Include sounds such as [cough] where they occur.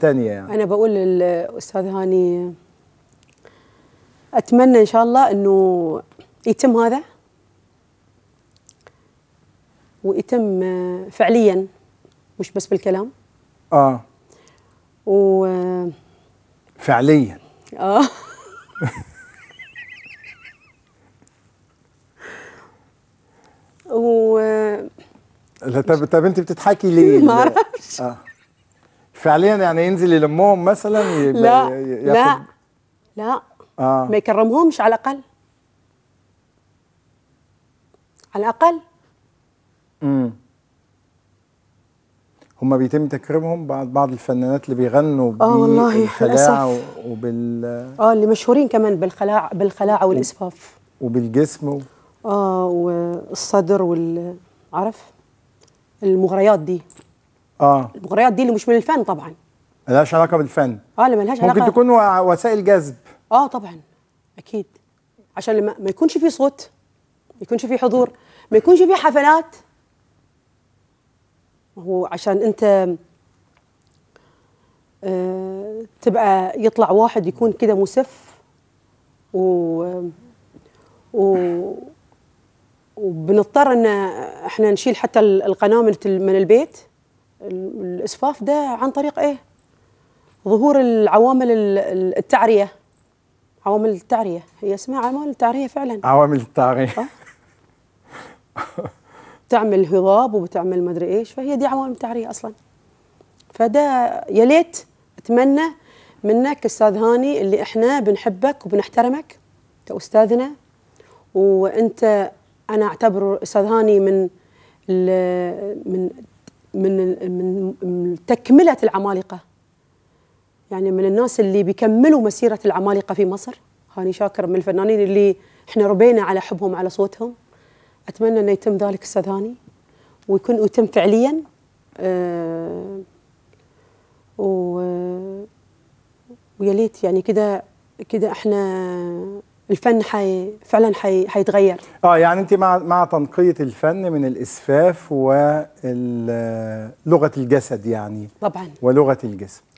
ثانية يعني. أنا بقول للأستاذ هاني أتمنى إن شاء الله إنه يتم هذا ويتم فعليا مش بس بالكلام آه و فعليا آه [laughs] و لا طب طب انت بتضحكي ليه؟ [laughs] ما اعرفش آه. فعليا يعني ينزل يلمهم مثلا لا لا لا آه. ما يكرمهمش على الاقل على الاقل امم هما بيتم تكريمهم بعد بعض الفنانات اللي بيغنوا اه والله وبال اه اللي مشهورين كمان بالخلاع بالخلاعه والاسفاف وبالجسم و... اه والصدر وال عارف المغريات دي اه المغريات دي اللي مش من الفن طبعا ملهاش علاقه بالفن اه اللي ملهاش علاقه ممكن تكون وسائل جذب اه طبعا اكيد عشان لما ما يكونش في صوت ما يكونش في حضور ما يكونش في حفلات هو عشان انت آه تبقى يطلع واحد يكون كده مسف و و وبنضطر ان احنا نشيل حتى القناه من البيت الاسفاف ده عن طريق ايه ظهور العوامل التعريه عوامل التعريه هي اسمها عوامل التعريه فعلا عوامل التعريه بتعمل هضاب وبتعمل ما ادري ايش فهي دي عوامل التعريه اصلا فده يا ليت اتمنى منك استاذ هاني اللي احنا بنحبك وبنحترمك انت استاذنا وانت انا اعتبره استاذ هاني من من من من تكمله العمالقه يعني من الناس اللي بيكملوا مسيره العمالقه في مصر هاني شاكر من الفنانين اللي احنا ربينا على حبهم على صوتهم اتمنى انه يتم ذلك استاذ هاني ويكون يتم فعليا أه و ويا ليت يعني كده كده احنا الفن حي فعلا حي حيتغير اه يعني انت مع مع تنقيه الفن من الاسفاف ولغه الجسد يعني طبعا ولغه الجسم